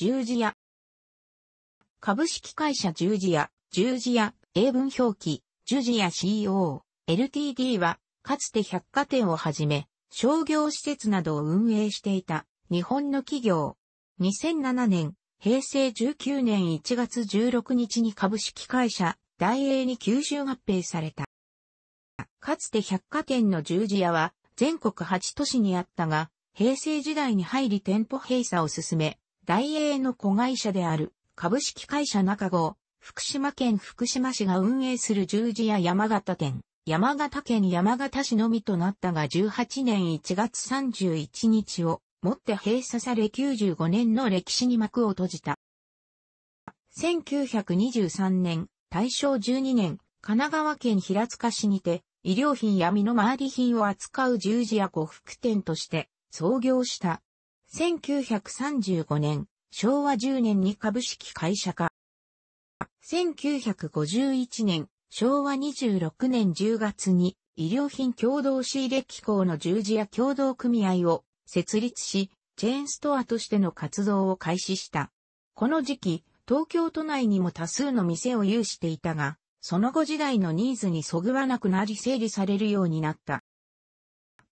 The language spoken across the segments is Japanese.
十字屋。株式会社十字屋、十字屋、英文表記、十字屋 CO、LTD は、かつて百貨店をはじめ、商業施設などを運営していた、日本の企業。2007年、平成19年1月16日に株式会社、大英に吸収合併された。かつて百貨店の十字屋は、全国8都市にあったが、平成時代に入り店舗閉鎖を進め、大英の子会社である株式会社中郷、福島県福島市が運営する十字や山形店、山形県山形市のみとなったが18年1月31日をもって閉鎖され95年の歴史に幕を閉じた。1923年、大正12年、神奈川県平塚市にて、医療品や身の回り品を扱う十字や呉服店として創業した1935年、昭和10年に株式会社化。1951年、昭和26年10月に、医療品共同仕入れ機構の従事や共同組合を設立し、チェーンストアとしての活動を開始した。この時期、東京都内にも多数の店を有していたが、その後時代のニーズにそぐわなくなり整理されるようになった。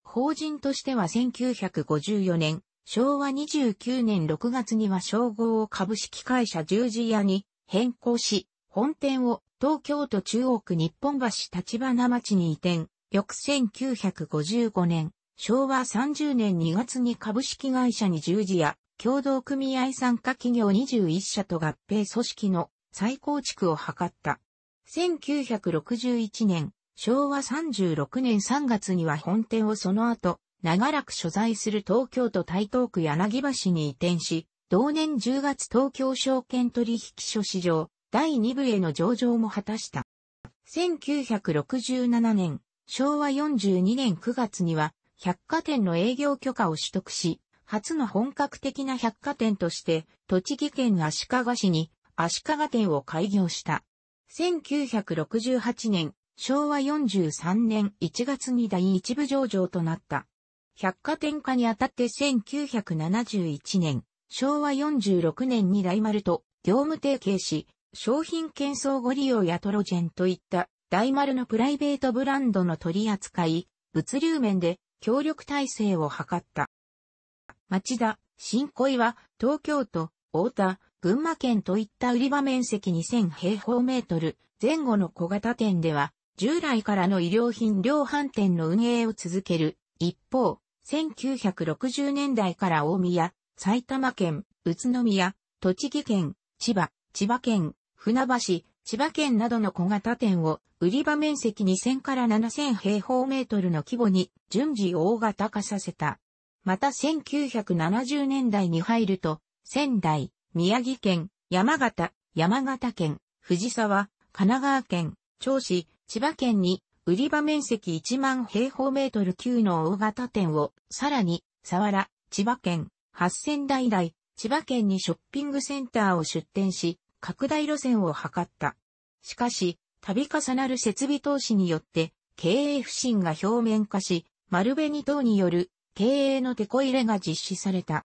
法人としては1954年、昭和29年6月には称号を株式会社十字屋に変更し、本店を東京都中央区日本橋立花町に移転。翌1955年、昭和30年2月に株式会社に十字屋、共同組合参加企業21社と合併組織の再構築を図った。1961年、昭和36年3月には本店をその後、長らく所在する東京都台東区柳橋に移転し、同年10月東京証券取引所市場第2部への上場も果たした。1967年、昭和42年9月には百貨店の営業許可を取得し、初の本格的な百貨店として、栃木県足利市に足利店を開業した。1968年、昭和43年1月に第一部上場となった。百貨店化にあたって1971年、昭和46年に大丸と業務提携し、商品検相ご利用やトロジェンといった大丸のプライベートブランドの取り扱い、物流面で協力体制を図った。町田、新小は東京都、大田、群馬県といった売り場面積2000平方メートル前後の小型店では従来からの衣料品量販店の運営を続ける。一方、1960年代から大宮、埼玉県、宇都宮、栃木県、千葉、千葉県、船橋、千葉県などの小型店を売り場面積2000から7000平方メートルの規模に順次大型化させた。また1970年代に入ると、仙台、宮城県、山形、山形県、藤沢、神奈川県、銚子、千葉県に売り場面積1万平方メートル級の大型店を、さらに、佐原、千葉県、八千代々、千葉県にショッピングセンターを出店し、拡大路線を図った。しかし、度重なる設備投資によって、経営不振が表面化し、丸紅等による経営の手こ入れが実施された。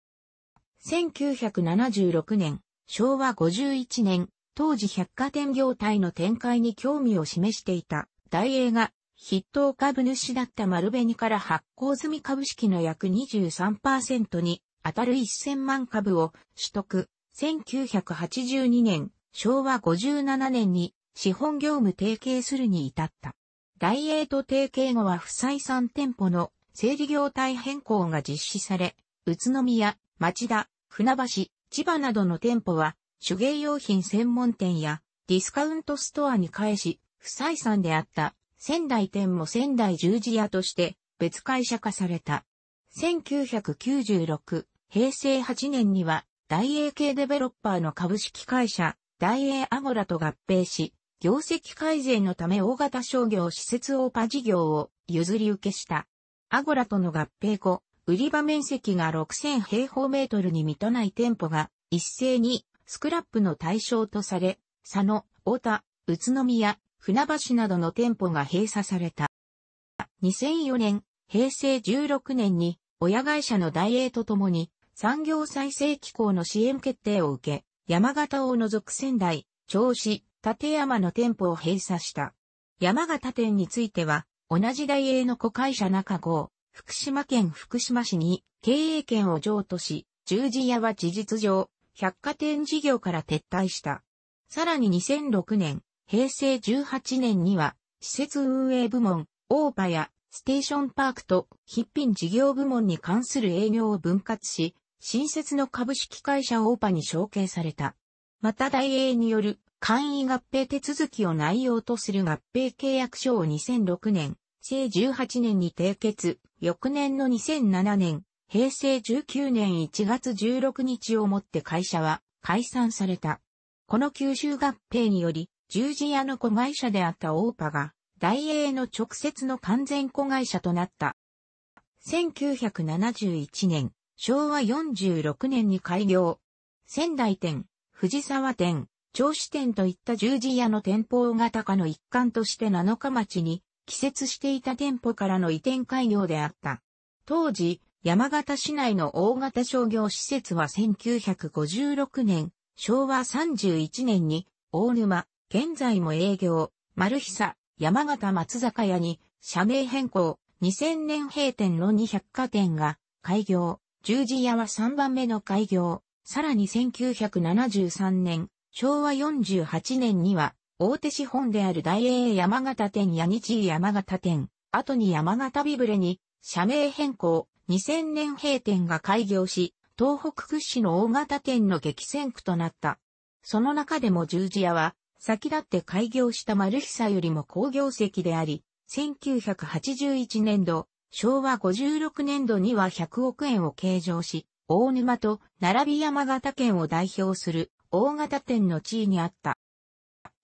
1976年、昭和51年、当時百貨店業態の展開に興味を示していた大英が筆頭株主だった丸紅から発行済み株式の約23%に当たる1000万株を取得。1982年、昭和57年に資本業務提携するに至った。大英と提携後は不採算店舗の整理業態変更が実施され、宇都宮、町田、船橋、千葉などの店舗は手芸用品専門店やディスカウントストアに返し、不採算であった仙台店も仙台十字屋として別会社化された。1996、平成8年には大英系デベロッパーの株式会社大英アゴラと合併し、業績改善のため大型商業施設オーパ事業を譲り受けした。アゴラとの合併後、売り場面積が6000平方メートルに満たない店舗が一斉にスクラップの対象とされ、佐野、大田、宇都宮、船橋などの店舗が閉鎖された。2004年、平成16年に親会社の大英とともに産業再生機構の支援決定を受け、山形を除く仙台、銚子、立山の店舗を閉鎖した。山形店については、同じ大英の子会社中郷、福島県福島市に経営権を譲渡し、十字屋は事実上、百貨店事業から撤退した。さらに2006年、平成18年には、施設運営部門、オーパやステーションパークと必品事業部門に関する営業を分割し、新設の株式会社オーパに承継された。また大英による簡易合併手続きを内容とする合併契約書を2006年、成18年に締結、翌年の2007年、平成19年1月16日をもって会社は解散された。この九州合併により、十字屋の子会社であったオーパが、大英の直接の完全子会社となった。1971年、昭和46年に開業。仙台店、藤沢店、銚子店といった十字屋の店舗大型化の一環として7日町に、季節していた店舗からの移転開業であった。当時、山形市内の大型商業施設は1956年、昭和31年に、大沼、現在も営業、丸久、山形松坂屋に社名変更、2000年閉店の2百貨店が開業、十字屋は3番目の開業、さらに1973年、昭和48年には、大手資本である大英山形店や日井山形店、後に山形ビブレに、社名変更、2000年閉店が開業し、東北屈指の大型店の激戦区となった。その中でも十字屋は、先立って開業したマルヒサよりも工業石であり、1981年度、昭和56年度には100億円を計上し、大沼と並び山形県を代表する大型店の地位にあった。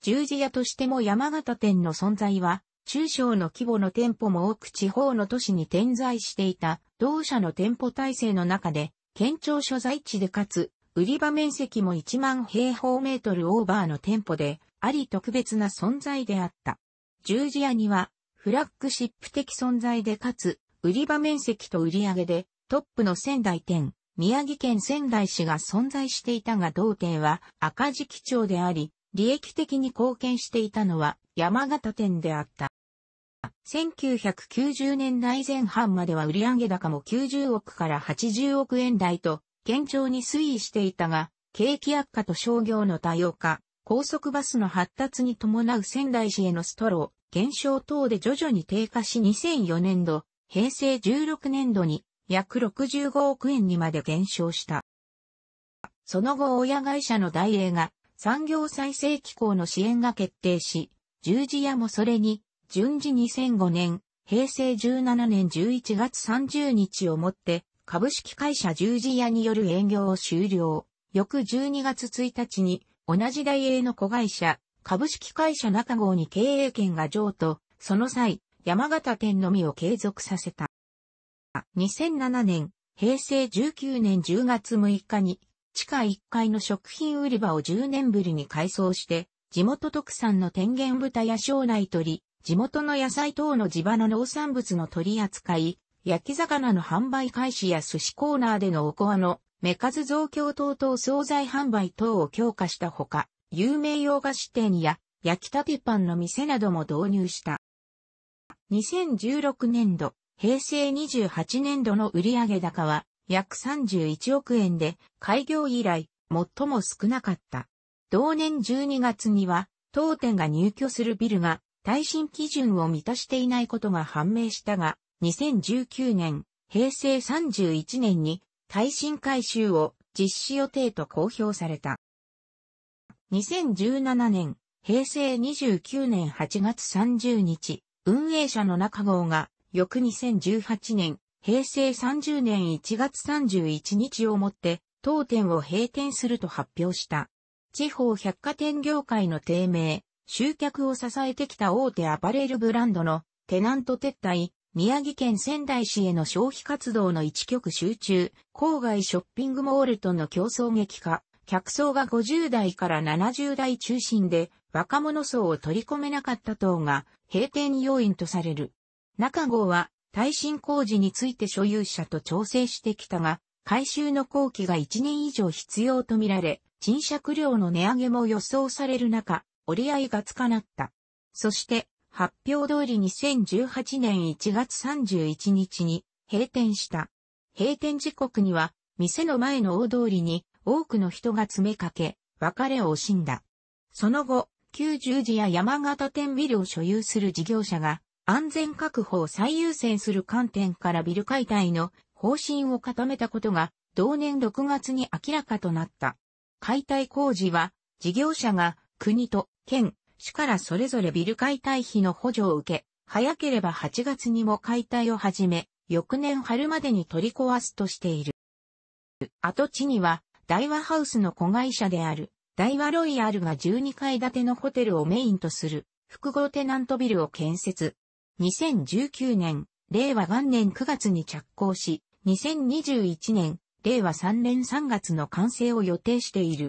十字屋としても山形店の存在は、中小の規模の店舗も多く地方の都市に点在していた同社の店舗体制の中で、県庁所在地でかつ売り場面積も1万平方メートルオーバーの店舗で、あり特別な存在であった。十字屋には、フラッグシップ的存在でかつ、売り場面積と売上で、トップの仙台店、宮城県仙台市が存在していたが同店は赤字基調であり、利益的に貢献していたのは山形店であった。1990年代前半までは売上高も90億から80億円台と堅調に推移していたが、景気悪化と商業の多様化、高速バスの発達に伴う仙台市へのストロー、減少等で徐々に低下し2004年度、平成16年度に約65億円にまで減少した。その後親会社の大英が産業再生機構の支援が決定し、十字屋もそれに、順次2005年、平成17年11月30日をもって、株式会社十字屋による営業を終了。翌12月1日に、同じ大英の子会社、株式会社中号に経営権が譲渡、その際、山形店のみを継続させた。2007年、平成19年10月6日に、地下1階の食品売り場を10年ぶりに改装して、地元特産の天元豚や庄内鳥、地元の野菜等の地場の農産物の取り扱い、焼き魚の販売開始や寿司コーナーでのおこわの、目数増強等々惣菜販売等を強化したほか、有名洋菓子店や焼きたてパンの店なども導入した。2016年度、平成28年度の売上高は約31億円で開業以来最も少なかった。同年12月には当店が入居するビルが耐震基準を満たしていないことが判明したが、2019年、平成31年に耐震改修を実施予定と公表された。2017年、平成29年8月30日、運営者の中郷が、翌2018年、平成30年1月31日をもって、当店を閉店すると発表した。地方百貨店業界の低迷、集客を支えてきた大手アパレルブランドのテナント撤退、宮城県仙台市への消費活動の一極集中、郊外ショッピングモールとの競争激化、客層が50代から70代中心で若者層を取り込めなかった等が閉店要因とされる。中郷は耐震工事について所有者と調整してきたが、改修の工期が1年以上必要とみられ、賃借料の値上げも予想される中、折り合いがつかなった。そして、発表通り2018年1月31日に閉店した。閉店時刻には店の前の大通りに多くの人が詰めかけ、別れを惜しんだ。その後、旧十字や山形店ビルを所有する事業者が安全確保を最優先する観点からビル解体の方針を固めたことが同年6月に明らかとなった。解体工事は事業者が国と県、市からそれぞれビル解体費の補助を受け、早ければ8月にも解体を始め、翌年春までに取り壊すとしている。跡地には、大和ハウスの子会社である、大和ロイヤルが12階建てのホテルをメインとする、複合テナントビルを建設。2019年、令和元年9月に着工し、2021年、令和3年3月の完成を予定している。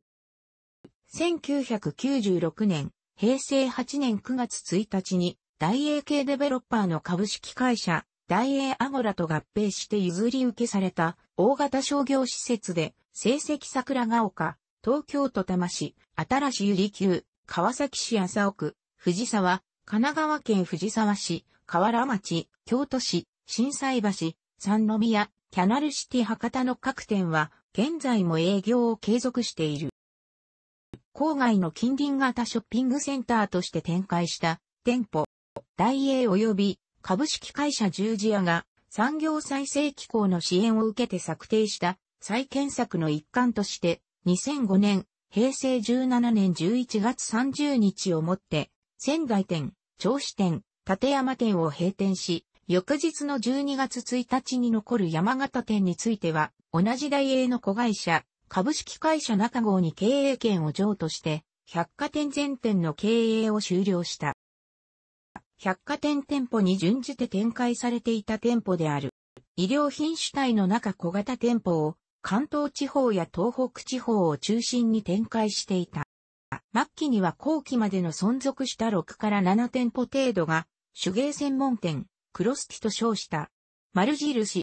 1996年、平成8年9月1日に、大英系デベロッパーの株式会社、大英アゴラと合併して譲り受けされた大型商業施設で、成績桜ヶ丘、東京都多摩市、新市ゆり旧、川崎市麻生区、藤沢、神奈川県藤沢市、河原町、京都市、震災橋、三宮、キャナルシティ博多の各店は、現在も営業を継続している。郊外の近隣型ショッピングセンターとして展開した店舗、大英及び株式会社十字屋が産業再生機構の支援を受けて策定した再建策の一環として2005年、平成17年11月30日をもって仙台店、銚子店、立山店を閉店し、翌日の12月1日に残る山形店については同じ大英の子会社株式会社中郷に経営権を譲渡して、百貨店全店の経営を終了した。百貨店店舗に準じて展開されていた店舗である。医療品主体の中小型店舗を関東地方や東北地方を中心に展開していた。末期には後期までの存続した6から7店舗程度が手芸専門店、クロスティと称した。丸印、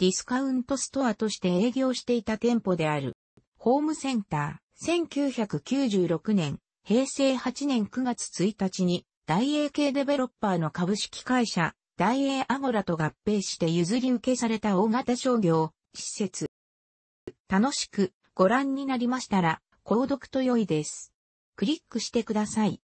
ディスカウントストアとして営業していた店舗である。ホームセンター、1996年、平成8年9月1日に、大英系デベロッパーの株式会社、大英アゴラと合併して譲り受けされた大型商業、施設。楽しくご覧になりましたら、購読と良いです。クリックしてください。